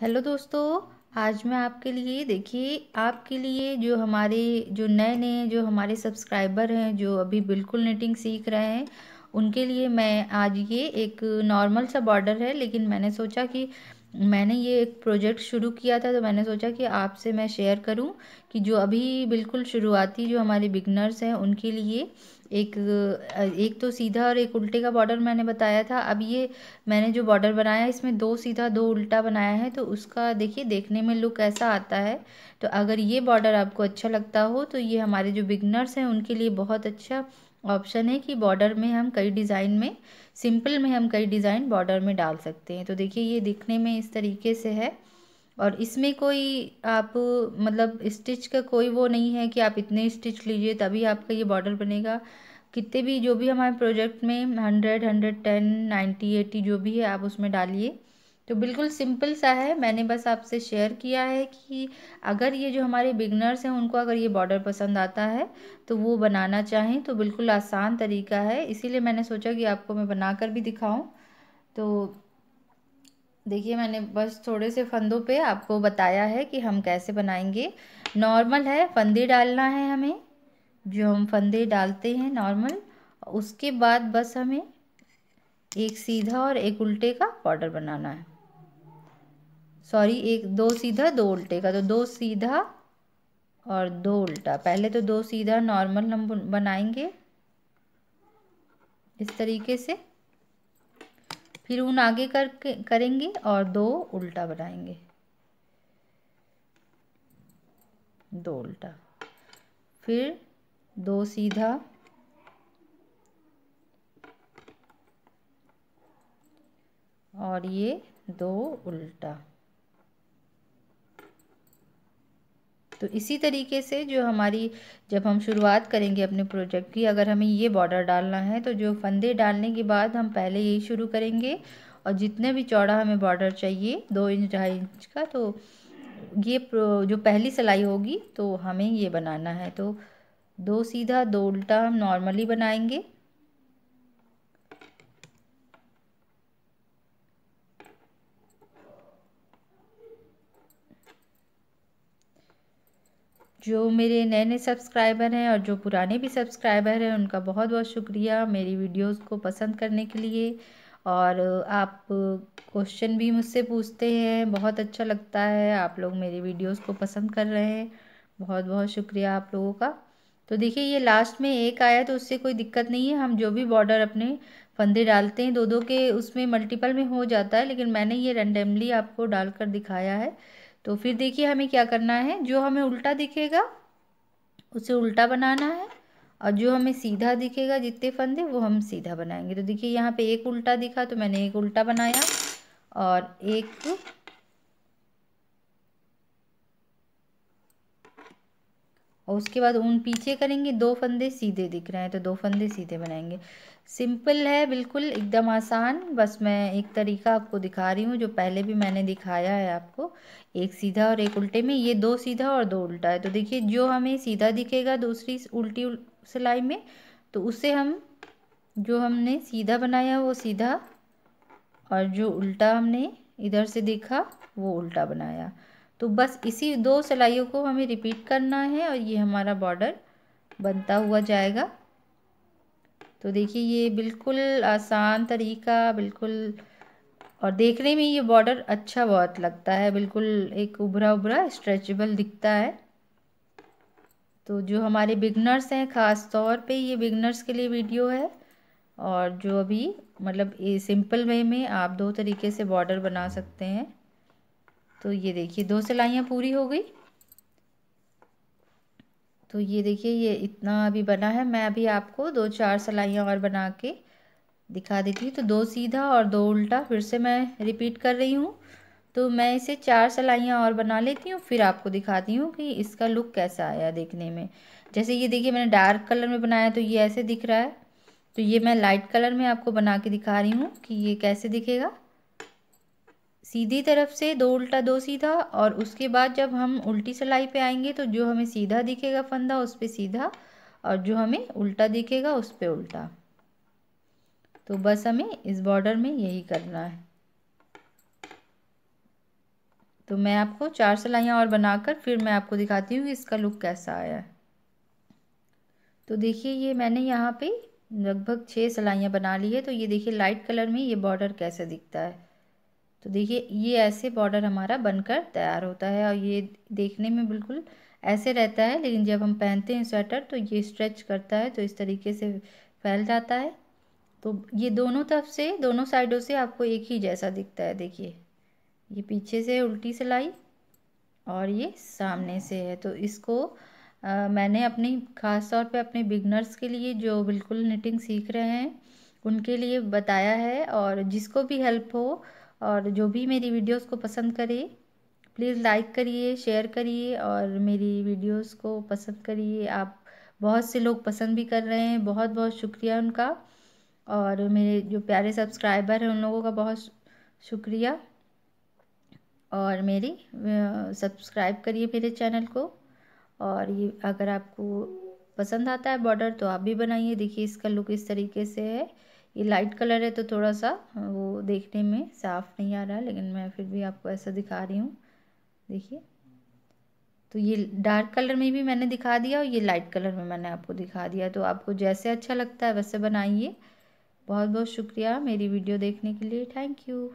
hello दोस्तों आज मैं आपके लिए देखिए आपके लिए जो हमारे जो नए नए जो हमारे सब्सक्राइबर हैं जो अभी बिल्कुल निटिंग सीख रहे हैं उनके लिए मैं आज ये एक नॉर्मल सा बॉर्डर है लेकिन मैंने सोचा कि मैंने ये एक प्रोजेक्ट शुरू किया था तो मैंने सोचा कि आपसे मैं शेयर करूं कि जो अभी बिल्कुल शुरुआती जो हमारे बिगनर्स हैं उनके लिए एक एक तो सीधा और एक उल्टे का बॉर्डर मैंने बताया था अब ये मैंने जो बॉर्डर बनाया है इसमें दो सीधा दो उल्टा बनाया है तो उसका देखिए देखने में लुक ऐसा आता है तो अगर ये बॉर्डर आपको अच्छा लगता हो तो ये हमारे जो बिगनर्स हैं उनके लिए बहुत अच्छा ऑप्शन है कि बॉर्डर में हम कई डिज़ाइन में सिंपल में हम कई डिज़ाइन बॉर्डर में डाल सकते हैं तो देखिए ये दिखने में इस तरीके से है और इसमें कोई आप मतलब स्टिच का कोई वो नहीं है कि आप इतने स्टिच लीजिए तभी आपका ये बॉर्डर बनेगा कितने भी जो भी हमारे प्रोजेक्ट में hundred hundred ten ninety eighty जो भी है आप उसमें डालिए तो बिल्कुल सिंपल सा है मैंने बस आपसे शेयर किया है कि अगर ये जो हमारे बिगनर्स हैं उनको अगर ये बॉर्डर पसंद आता है तो वो बनाना चाहें तो बिल्कुल आसान तरीका है इसीलिए मैंने सोचा कि आपको मैं बना कर भी दिखाऊं तो देखिए मैंने बस थोड़े से फंदों पे आपको बताया है कि हम कैसे बनाएंगे नॉर्मल है फंदे डालना है हमें जो हम फंदे डालते हैं नॉर्मल उसके बाद बस हमें एक सीधा और एक उल्टे का बॉर्डर बनाना है सॉरी एक दो सीधा दो उल्टे का तो दो सीधा और दो उल्टा पहले तो दो सीधा नॉर्मल हम बनाएंगे इस तरीके से फिर उन आगे करके करेंगे और दो उल्टा बनाएंगे दो उल्टा फिर दो सीधा और ये दो उल्टा तो इसी तरीके से जो हमारी जब हम शुरुआत करेंगे अपने प्रोजेक्ट की अगर हमें ये बॉर्डर डालना है तो जो फंदे डालने के बाद हम पहले यही शुरू करेंगे और जितने भी चौड़ा हमें बॉर्डर चाहिए दो इंच ढाई इंच का तो ये जो पहली सिलाई होगी तो हमें ये बनाना है तो दो सीधा दो उल्टा हम नॉर्मली बनाएंगे जो मेरे नए नए सब्सक्राइबर हैं और जो पुराने भी सब्सक्राइबर हैं उनका बहुत बहुत शुक्रिया मेरी वीडियोस को पसंद करने के लिए और आप क्वेश्चन भी मुझसे पूछते हैं बहुत अच्छा लगता है आप लोग मेरी वीडियोस को पसंद कर रहे हैं बहुत बहुत शुक्रिया आप लोगों का तो देखिए ये लास्ट में एक आया तो उससे कोई दिक्कत नहीं है हम जो भी बॉर्डर अपने फंदे डालते हैं दो दो के उसमें मल्टीपल में हो जाता है लेकिन मैंने ये रेंडमली आपको डालकर दिखाया है तो फिर देखिए हमें क्या करना है जो हमें उल्टा दिखेगा उसे उल्टा बनाना है और जो हमें सीधा दिखेगा जितने फंदे वो हम सीधा बनाएंगे तो देखिए यहाँ पे एक उल्टा दिखा तो मैंने एक उल्टा बनाया और एक और उसके बाद ऊन पीछे करेंगे दो फंदे सीधे दिख रहे हैं तो दो फंदे सीधे बनाएंगे सिंपल है बिल्कुल एकदम आसान बस मैं एक तरीका आपको दिखा रही हूँ जो पहले भी मैंने दिखाया है आपको एक सीधा और एक उल्टे में ये दो सीधा और दो उल्टा है तो देखिए जो हमें सीधा दिखेगा दूसरी उल्टी सिलाई में तो उसे हम जो हमने सीधा बनाया वो सीधा और जो उल्टा हमने इधर से देखा वो उल्टा बनाया तो बस इसी दो सिलाइयों को हमें रिपीट करना है और ये हमारा बॉर्डर बनता हुआ जाएगा तो देखिए ये बिल्कुल आसान तरीका बिल्कुल और देखने में ये बॉर्डर अच्छा बहुत लगता है बिल्कुल एक उभरा उभरा स्ट्रेचेबल दिखता है तो जो हमारे बिगनर्स हैं ख़ास तौर पे ये बिगनर्स के लिए वीडियो है और जो अभी मतलब ये सिंपल वे में आप दो तरीके से बॉर्डर बना सकते हैं तो ये देखिए दो सिलाइयाँ पूरी हो गई तो ये देखिए ये इतना अभी बना है मैं अभी आपको दो चार सिलाइयाँ और बना के दिखा देती हूँ तो दो सीधा और दो उल्टा फिर से मैं रिपीट कर रही हूँ तो मैं इसे चार सिलाइयाँ और बना लेती हूँ फिर आपको दिखाती हूँ कि इसका लुक कैसा आया देखने में जैसे ये देखिए मैंने डार्क कलर में बनाया तो ये ऐसे दिख रहा है तो ये मैं लाइट कलर में आपको बना के दिखा रही हूँ कि ये कैसे दिखेगा सीधी तरफ से दो उल्टा दो सीधा और उसके बाद जब हम उल्टी सिलाई पे आएंगे तो जो हमें सीधा दिखेगा फंदा उस पर सीधा और जो हमें उल्टा दिखेगा उस पर उल्टा तो बस हमें इस बॉर्डर में यही करना है तो मैं आपको चार सिलाइयाँ और बनाकर फिर मैं आपको दिखाती हूँ कि इसका लुक कैसा आया है तो देखिए ये मैंने यहाँ पे लगभग छः सिलाइयाँ बना ली है तो ये देखिए लाइट कलर में ये बॉर्डर कैसे दिखता है तो देखिए ये ऐसे बॉर्डर हमारा बनकर तैयार होता है और ये देखने में बिल्कुल ऐसे रहता है लेकिन जब हम पहनते हैं स्वेटर तो ये स्ट्रेच करता है तो इस तरीके से फैल जाता है तो ये दोनों तरफ से दोनों साइडों से आपको एक ही जैसा दिखता है देखिए ये पीछे से उल्टी सिलाई और ये सामने से है तो इसको आ, मैंने अपनी ख़ास तौर पे अपने बिगनर्स के लिए जो बिल्कुल निटिंग सीख रहे हैं उनके लिए बताया है और जिसको भी हेल्प हो और जो भी मेरी वीडियोस को पसंद करे प्लीज़ लाइक करिए शेयर करिए और मेरी वीडियोस को पसंद करिए आप बहुत से लोग पसंद भी कर रहे हैं बहुत बहुत शुक्रिया उनका और मेरे जो प्यारे सब्सक्राइबर हैं उन लोगों का बहुत शुक्रिया और मेरी सब्सक्राइब करिए मेरे चैनल को और ये अगर आपको पसंद आता है बॉर्डर तो आप भी बनाइए देखिए इसका लुक इस तरीके से है ये लाइट कलर है तो थोड़ा सा हाँ, वो देखने में साफ नहीं आ रहा है लेकिन मैं फिर भी आपको ऐसा दिखा रही हूँ देखिए तो ये डार्क कलर में भी मैंने दिखा दिया और ये लाइट कलर में मैंने आपको दिखा दिया तो आपको जैसे अच्छा लगता है वैसे बनाइए बहुत बहुत शुक्रिया मेरी वीडियो देखने के लिए थैंक यू